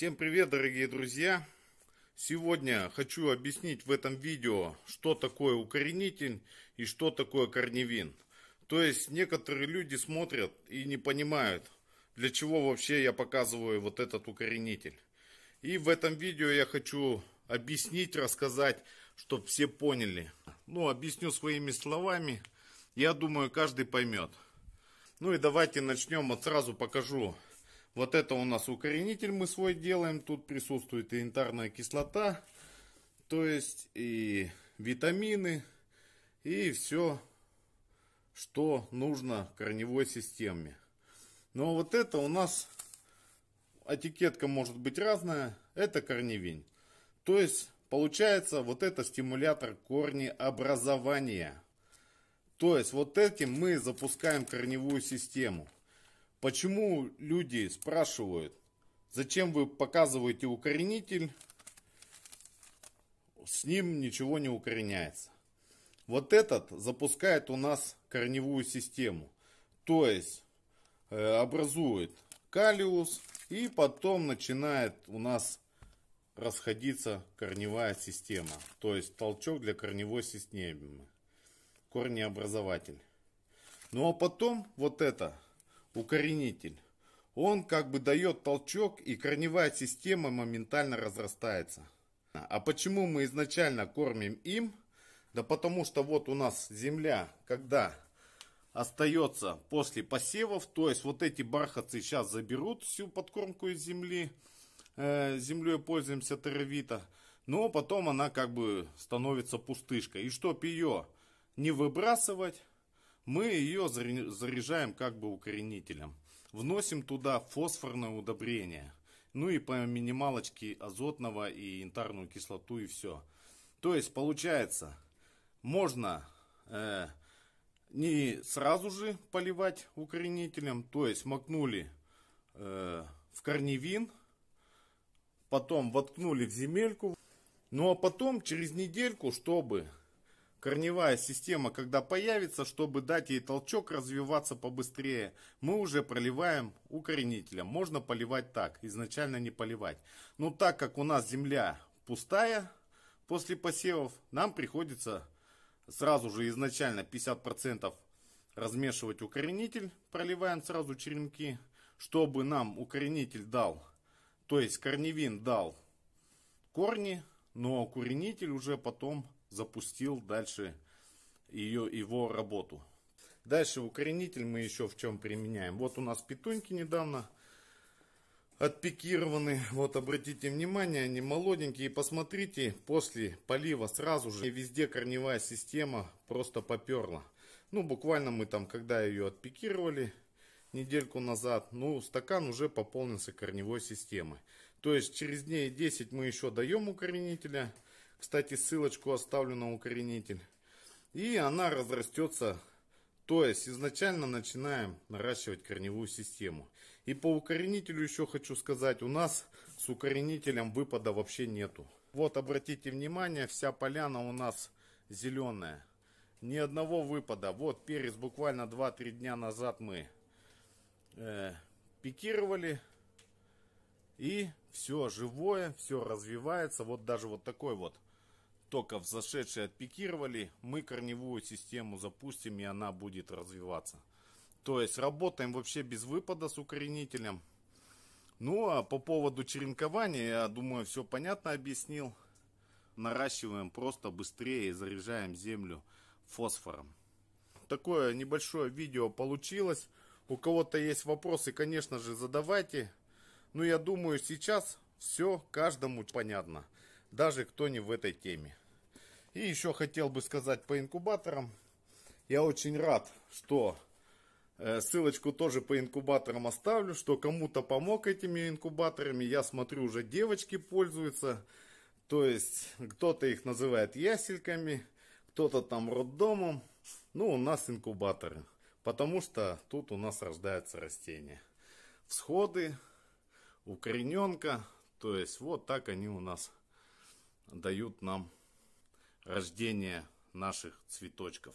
Всем привет, дорогие друзья! Сегодня хочу объяснить в этом видео, что такое укоренитель и что такое корневин. То есть некоторые люди смотрят и не понимают, для чего вообще я показываю вот этот укоренитель. И в этом видео я хочу объяснить, рассказать, чтобы все поняли. Ну, объясню своими словами. Я думаю, каждый поймет. Ну и давайте начнем. Вот сразу покажу вот это у нас укоренитель мы свой делаем. Тут присутствует и янтарная кислота, то есть и витамины, и все, что нужно корневой системе. Но вот это у нас этикетка может быть разная. Это корневень. То есть получается вот это стимулятор корнеобразования. То есть вот этим мы запускаем корневую систему. Почему люди спрашивают, зачем вы показываете укоренитель, с ним ничего не укореняется. Вот этот запускает у нас корневую систему. То есть э, образует калиус и потом начинает у нас расходиться корневая система. То есть толчок для корневой системы. Корнеобразователь. Ну а потом вот это укоренитель. Он как бы дает толчок, и корневая система моментально разрастается. А почему мы изначально кормим им? Да потому что вот у нас земля, когда остается после посевов, то есть вот эти бархатцы сейчас заберут всю подкормку из земли, э, землей пользуемся теровита, но потом она как бы становится пустышкой. И чтоб ее не выбрасывать, мы ее заряжаем как бы укоренителем. Вносим туда фосфорное удобрение. Ну и по минималочке азотного и янтарную кислоту и все. То есть получается, можно э, не сразу же поливать укоренителем, то есть макнули э, в корневин, потом воткнули в земельку, ну а потом через недельку, чтобы корневая система, когда появится, чтобы дать ей толчок развиваться побыстрее, мы уже проливаем укоренителем. Можно поливать так, изначально не поливать. Но так как у нас земля пустая после посевов, нам приходится сразу же изначально 50% размешивать укоренитель, проливаем сразу черенки, чтобы нам укоренитель дал, то есть корневин дал корни, но укоренитель уже потом запустил дальше ее, его работу. Дальше укоренитель мы еще в чем применяем. Вот у нас петуньки недавно отпикированы. Вот обратите внимание, они молоденькие. посмотрите, после полива сразу же везде корневая система просто поперла. Ну, буквально мы там, когда ее отпикировали недельку назад, ну, стакан уже пополнился корневой системой. То есть через дней 10 мы еще даем укоренителя. Кстати, ссылочку оставлю на укоренитель. И она разрастется. То есть изначально начинаем наращивать корневую систему. И по укоренителю еще хочу сказать, у нас с укоренителем выпада вообще нету. Вот обратите внимание, вся поляна у нас зеленая. Ни одного выпада. Вот перец буквально 2-3 дня назад мы э, пикировали. И все живое, все развивается. Вот даже вот такой вот только взошедший отпикировали. Мы корневую систему запустим и она будет развиваться. То есть работаем вообще без выпада с укоренителем. Ну а по поводу черенкования, я думаю, все понятно объяснил. Наращиваем просто быстрее и заряжаем землю фосфором. Такое небольшое видео получилось. У кого-то есть вопросы, конечно же, задавайте. Ну, я думаю, сейчас все каждому понятно, даже кто не в этой теме. И еще хотел бы сказать по инкубаторам. Я очень рад, что э, Ссылочку тоже по инкубаторам оставлю, что кому-то помог этими инкубаторами. Я смотрю, уже девочки пользуются. То есть, кто-то их называет ясельками, кто-то там роддомом. Ну, у нас инкубаторы, потому что тут у нас рождаются растения. Всходы, укорененка. То есть вот так они у нас дают нам рождение наших цветочков.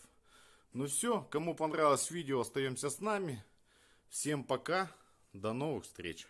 Ну все, кому понравилось видео, остаемся с нами. Всем пока, до новых встреч.